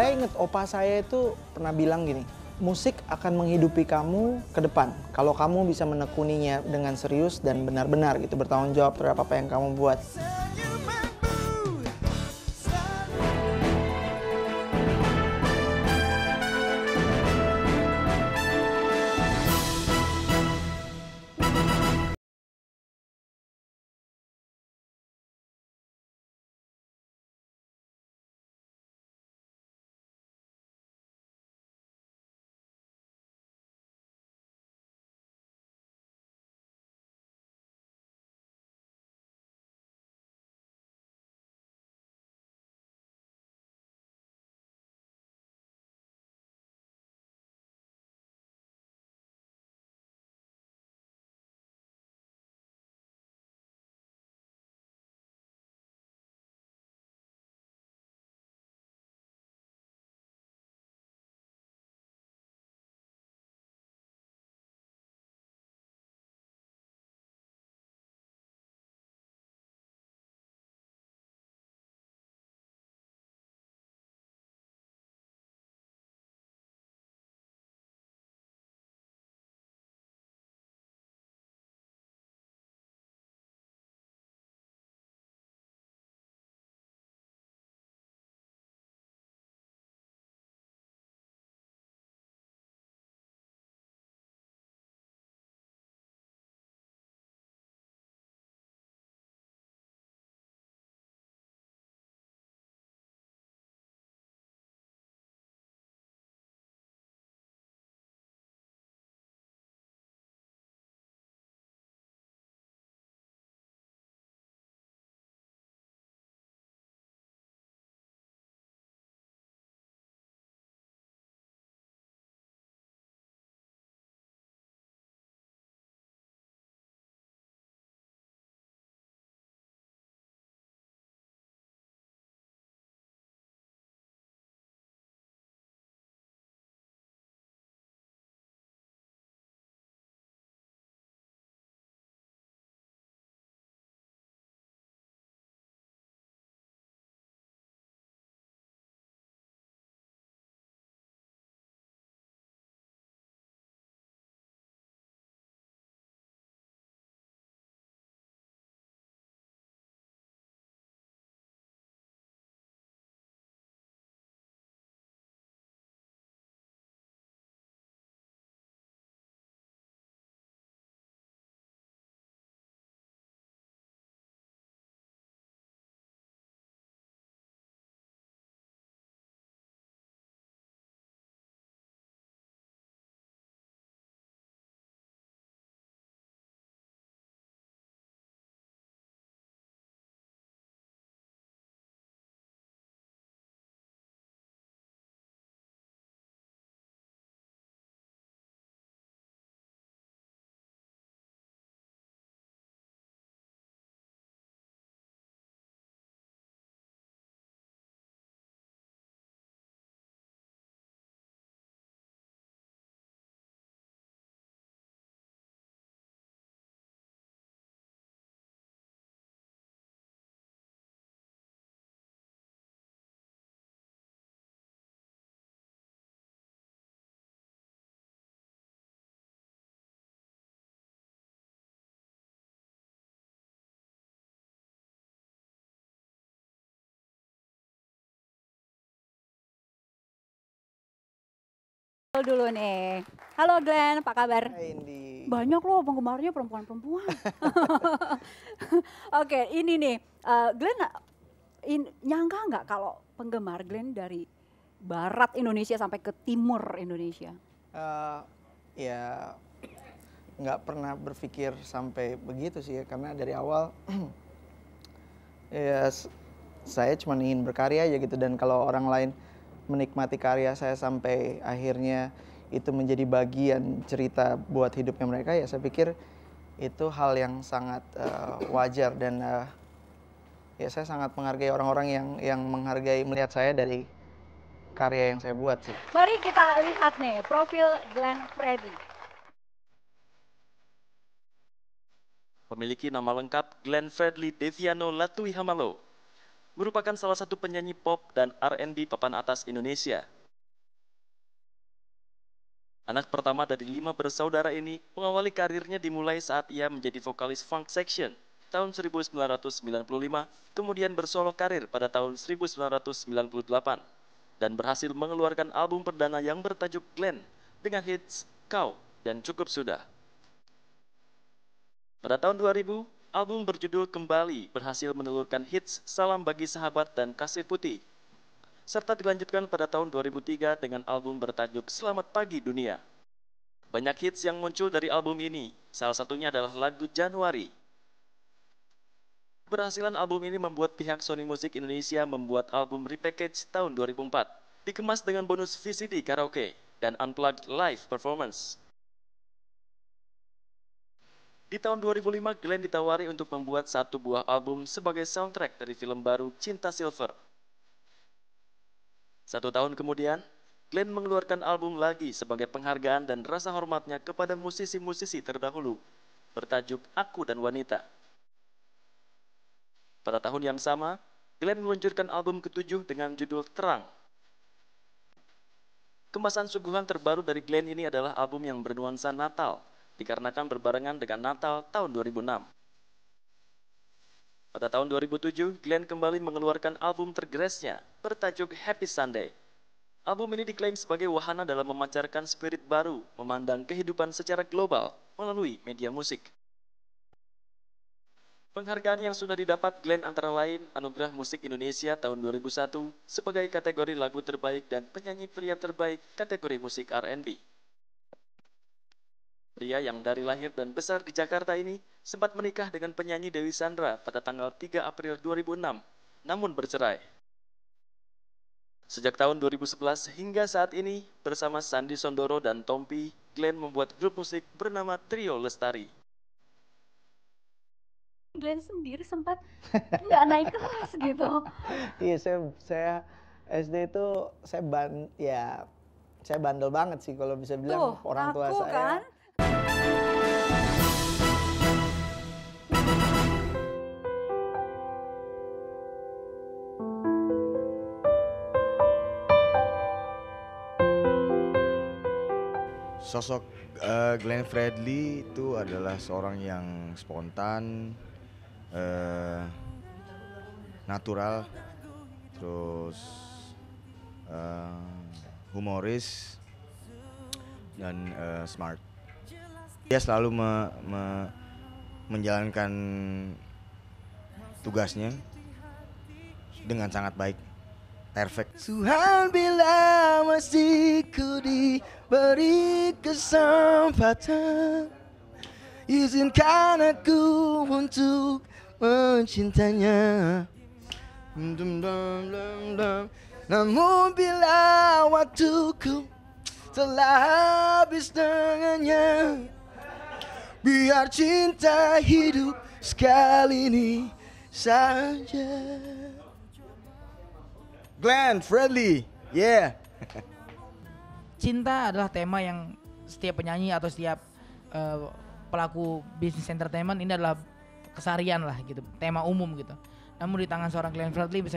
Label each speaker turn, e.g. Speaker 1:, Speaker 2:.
Speaker 1: Saya inget opa saya itu pernah bilang gini, musik akan menghidupi kamu ke depan. Kalau kamu bisa menekuninya dengan serius dan benar-benar gitu bertanggung jawab terhadap apa yang kamu buat.
Speaker 2: dulu nih. Halo Glenn, apa kabar? Hai Indi. Banyak loh penggemarnya perempuan-perempuan. Oke, ini nih. Uh, Glenn in, nyangka nggak kalau penggemar Glenn dari barat Indonesia sampai ke timur Indonesia?
Speaker 1: Uh, ya nggak pernah berpikir sampai begitu sih ya, karena dari awal ya saya cuma ingin berkarya aja gitu dan kalau orang lain menikmati karya saya sampai akhirnya itu menjadi bagian cerita buat hidupnya mereka ya saya pikir itu hal yang sangat uh, wajar dan uh, ya saya sangat menghargai orang-orang yang yang menghargai melihat saya dari karya yang saya buat sih.
Speaker 2: Mari kita lihat nih profil Glenn Freddy. Memiliki nama lengkap Glenn Fredly Deviano Latuihamalo merupakan salah satu penyanyi pop dan R&B papan atas Indonesia. Anak pertama dari lima bersaudara ini mengawali karirnya dimulai saat ia menjadi vokalis funk section tahun 1995, kemudian bersolo karir pada tahun 1998, dan berhasil mengeluarkan album perdana yang bertajuk Glenn dengan hits Kau dan Cukup Sudah. Pada tahun 2000, Album berjudul Kembali berhasil menelurkan hits Salam Bagi Sahabat dan Kasih Putih, serta dilanjutkan pada tahun 2003 dengan album bertajuk Selamat Pagi Dunia. Banyak hits yang muncul dari album ini, salah satunya adalah lagu Januari. Berhasilan album ini membuat pihak Sony Music Indonesia membuat album repackage tahun 2004, dikemas dengan bonus VCD karaoke dan unplugged live performance. Di tahun 2005, Glenn ditawari untuk membuat satu buah album sebagai soundtrack dari film baru Cinta Silver. Satu tahun kemudian, Glenn mengeluarkan album lagi sebagai penghargaan dan rasa hormatnya kepada musisi-musisi terdahulu, bertajuk Aku dan Wanita. Pada tahun yang sama, Glenn meluncurkan album ketujuh dengan judul Terang. Kemasan suguhan terbaru dari Glenn ini adalah album yang bernuansa Natal, dikarenakan berbarengan dengan Natal tahun 2006. Pada tahun 2007, Glenn kembali mengeluarkan album tergresnya bertajuk Happy Sunday. Album ini diklaim sebagai wahana dalam memancarkan spirit baru, memandang kehidupan secara global melalui media musik. Penghargaan yang sudah didapat Glenn antara lain Anugerah Musik Indonesia tahun 2001 sebagai kategori lagu terbaik dan penyanyi pria terbaik kategori musik R&B. Pria yang dari lahir dan besar di Jakarta ini sempat menikah dengan penyanyi Dewi Sandra pada tanggal 3 April 2006, namun bercerai. Sejak tahun 2011 hingga saat ini, bersama Sandi Sondoro dan Tompi, Glenn membuat grup musik bernama Trio Lestari. Glenn sendiri sempat nggak naik kelas gitu.
Speaker 1: Iya, saya, saya SD itu saya ban ya saya bandel banget sih kalau bisa bilang Tuh, orang tua aku saya. Kan?
Speaker 2: sosok uh, Glenn Fredly itu adalah seorang yang spontan, uh, natural, terus uh, humoris dan uh, smart. Dia selalu me, me, menjalankan tugasnya dengan sangat baik. Perfect. Tuhan bila masih ku diberi kesempatan Izinkan aku untuk mencintanya dum,
Speaker 1: dum, dum, dum.
Speaker 2: Namun bila waktuku telah habis dengannya Biar cinta hidup sekali ini saja Glenn Fredly. Yeah.
Speaker 1: Cinta adalah tema yang setiap penyanyi atau setiap uh, pelaku bisnis
Speaker 2: entertainment ini adalah kesarian lah gitu, tema umum gitu. Namun di tangan seorang Glenn Fredly bisa